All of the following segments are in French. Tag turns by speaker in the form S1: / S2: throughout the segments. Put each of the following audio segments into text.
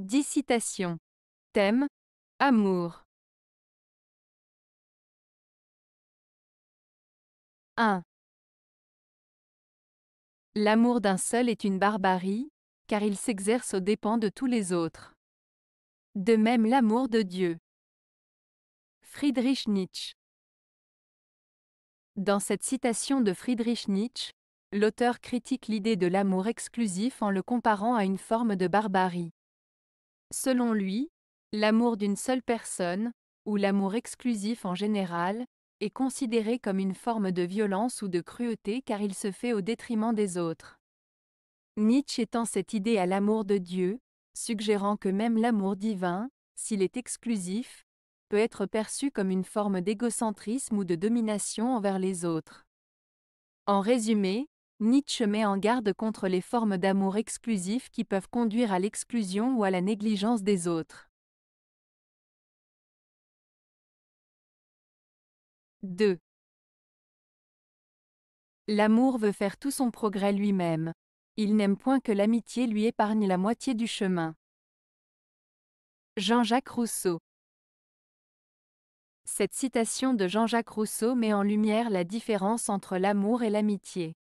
S1: 10 citations. Thème Amour.
S2: 1. L'amour d'un seul est une barbarie, car il s'exerce aux dépens de tous les autres. De même l'amour de Dieu. Friedrich Nietzsche. Dans cette citation de Friedrich Nietzsche, l'auteur critique l'idée de l'amour exclusif en le comparant à une forme de barbarie. Selon lui, l'amour d'une seule personne, ou l'amour exclusif en général, est considéré comme une forme de violence ou de cruauté car il se fait au détriment des autres. Nietzsche étend cette idée à l'amour de Dieu, suggérant que même l'amour divin, s'il est exclusif, peut être perçu comme une forme d'égocentrisme ou de domination envers les autres. En résumé, Nietzsche met en garde contre les formes d'amour exclusif qui peuvent conduire à l'exclusion ou à la négligence des autres. 2. L'amour veut faire tout son progrès lui-même. Il n'aime point que l'amitié lui épargne la moitié du chemin. Jean-Jacques Rousseau Cette citation de Jean-Jacques Rousseau met en lumière la différence entre l'amour et l'amitié.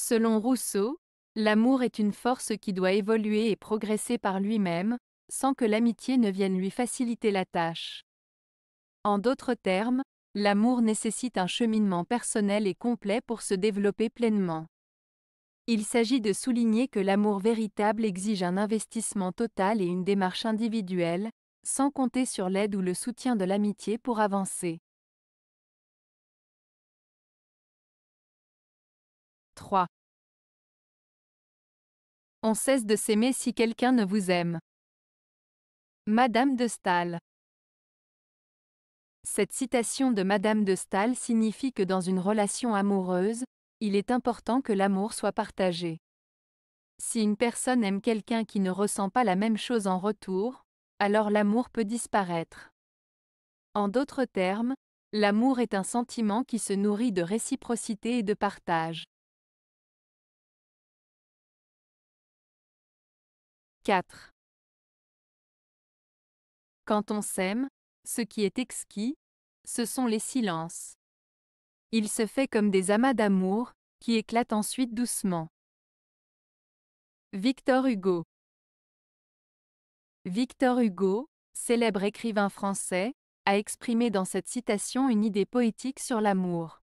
S2: Selon Rousseau, l'amour est une force qui doit évoluer et progresser par lui-même, sans que l'amitié ne vienne lui faciliter la tâche. En d'autres termes, l'amour nécessite un cheminement personnel et complet pour se développer pleinement. Il s'agit de souligner que l'amour véritable exige un investissement total et une démarche individuelle, sans compter sur l'aide ou le soutien de l'amitié pour avancer. On cesse de s'aimer si quelqu'un ne vous aime. Madame de Stahl Cette citation de Madame de Stahl signifie que dans une relation amoureuse, il est important que l'amour soit partagé. Si une personne aime quelqu'un qui ne ressent pas la même chose en retour, alors l'amour peut disparaître. En d'autres termes, l'amour est un sentiment qui se nourrit de réciprocité et de partage. 4. Quand on s'aime, ce qui est exquis, ce sont les silences. Il se fait comme des amas d'amour, qui éclatent ensuite doucement. Victor Hugo Victor Hugo, célèbre écrivain français, a exprimé dans cette citation une idée poétique sur l'amour.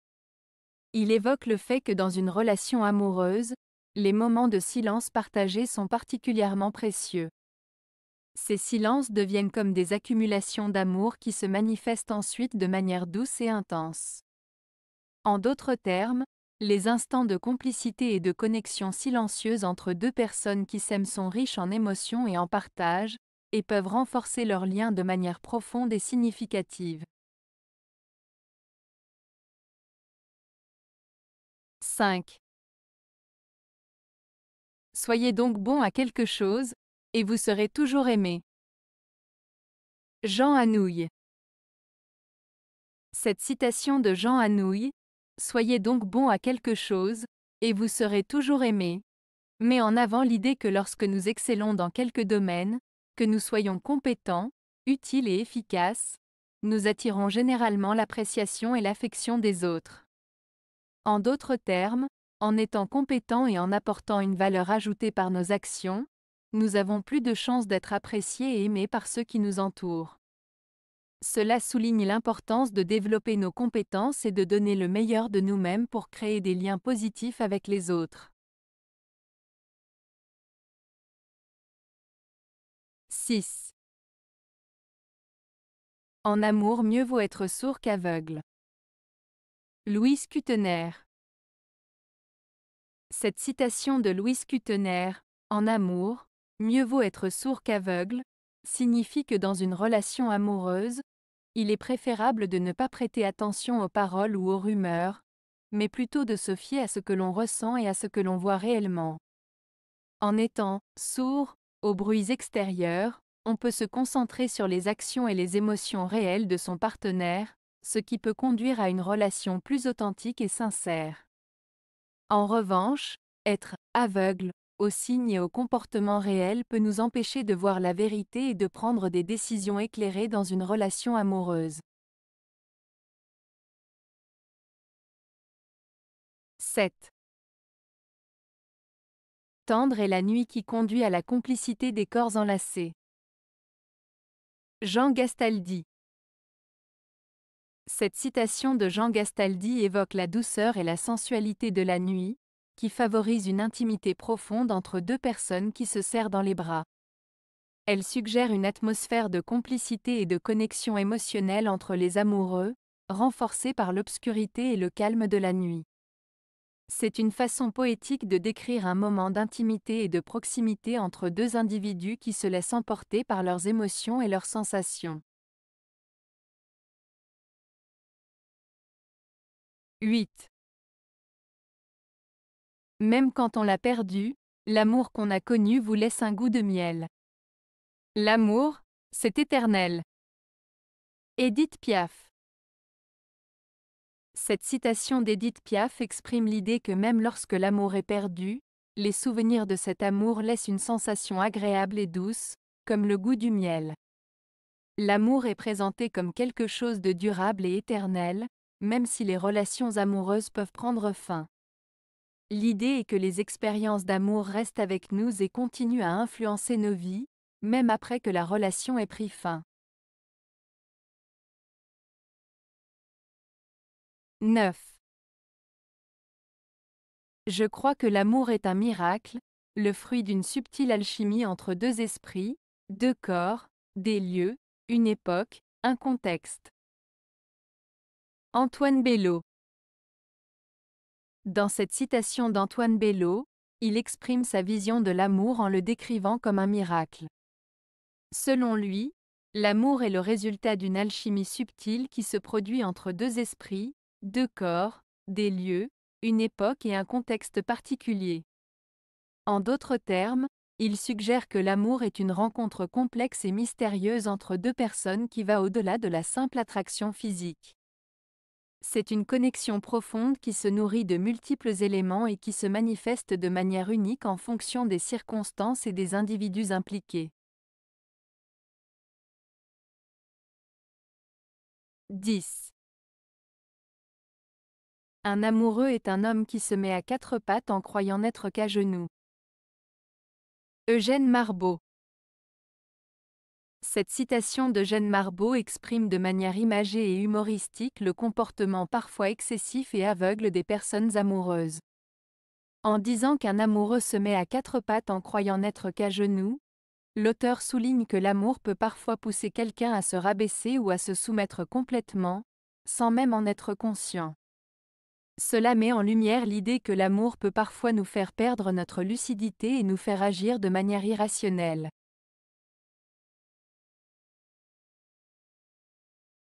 S2: Il évoque le fait que dans une relation amoureuse, les moments de silence partagés sont particulièrement précieux. Ces silences deviennent comme des accumulations d'amour qui se manifestent ensuite de manière douce et intense. En d'autres termes, les instants de complicité et de connexion silencieuse entre deux personnes qui s'aiment sont riches en émotions et en partage, et peuvent renforcer leurs liens de manière profonde et significative. 5. Soyez donc bon à quelque chose, et vous serez toujours aimé. Jean Anouille Cette citation de Jean Anouille, Soyez donc bon à quelque chose, et vous serez toujours aimé, met en avant l'idée que lorsque nous excellons dans quelques domaines, que nous soyons compétents, utiles et efficaces, nous attirons généralement l'appréciation et l'affection des autres. En d'autres termes, en étant compétents et en apportant une valeur ajoutée par nos actions, nous avons plus de chances d'être appréciés et aimés par ceux qui nous entourent. Cela souligne l'importance de développer nos compétences et de donner le meilleur de nous-mêmes pour créer des liens positifs avec les autres.
S1: 6. En amour, mieux vaut être sourd qu'aveugle.
S2: Louise Cutener cette citation de Louis Cutener, En amour, mieux vaut être sourd qu'aveugle, signifie que dans une relation amoureuse, il est préférable de ne pas prêter attention aux paroles ou aux rumeurs, mais plutôt de se fier à ce que l'on ressent et à ce que l'on voit réellement. En étant sourd aux bruits extérieurs, on peut se concentrer sur les actions et les émotions réelles de son partenaire, ce qui peut conduire à une relation plus authentique et sincère. En revanche, être aveugle aux signes et aux comportements réels peut nous empêcher de voir la vérité et de prendre des décisions éclairées dans une relation amoureuse.
S1: 7. Tendre
S2: est la nuit qui conduit à la complicité des corps enlacés. Jean Gastaldi cette citation de Jean Gastaldi évoque la douceur et la sensualité de la nuit, qui favorise une intimité profonde entre deux personnes qui se serrent dans les bras. Elle suggère une atmosphère de complicité et de connexion émotionnelle entre les amoureux, renforcée par l'obscurité et le calme de la nuit. C'est une façon poétique de décrire un moment d'intimité et de proximité entre deux individus qui se laissent emporter par leurs émotions et leurs sensations. 8. Même quand on l'a perdu, l'amour qu'on a connu vous laisse un goût de miel. L'amour, c'est éternel. Edith Piaf Cette citation d'Edith Piaf exprime l'idée que même lorsque l'amour est perdu, les souvenirs de cet amour laissent une sensation agréable et douce, comme le goût du miel. L'amour est présenté comme quelque chose de durable et éternel, même si les relations amoureuses peuvent prendre fin. L'idée est que les expériences d'amour restent avec nous et continuent à influencer nos vies, même après que la relation ait pris fin. 9. Je crois que l'amour est un miracle, le fruit d'une subtile alchimie entre deux esprits, deux corps, des lieux, une époque, un contexte. Antoine Bello Dans cette citation d'Antoine Bello, il exprime sa vision de l'amour en le décrivant comme un miracle. Selon lui, l'amour est le résultat d'une alchimie subtile qui se produit entre deux esprits, deux corps, des lieux, une époque et un contexte particulier. En d'autres termes, il suggère que l'amour est une rencontre complexe et mystérieuse entre deux personnes qui va au-delà de la simple attraction physique. C'est une connexion profonde qui se nourrit de multiples éléments et qui se manifeste de manière unique en fonction des circonstances et des individus impliqués.
S1: 10.
S2: Un amoureux est un homme qui se met à quatre pattes en croyant n'être qu'à genoux. Eugène Marbeau cette citation de Jeanne Marbeau exprime de manière imagée et humoristique le comportement parfois excessif et aveugle des personnes amoureuses. En disant qu'un amoureux se met à quatre pattes en croyant n'être qu'à genoux, l'auteur souligne que l'amour peut parfois pousser quelqu'un à se rabaisser ou à se soumettre complètement, sans même en être conscient. Cela met en lumière l'idée que l'amour peut parfois nous faire perdre notre lucidité et nous faire agir de manière irrationnelle.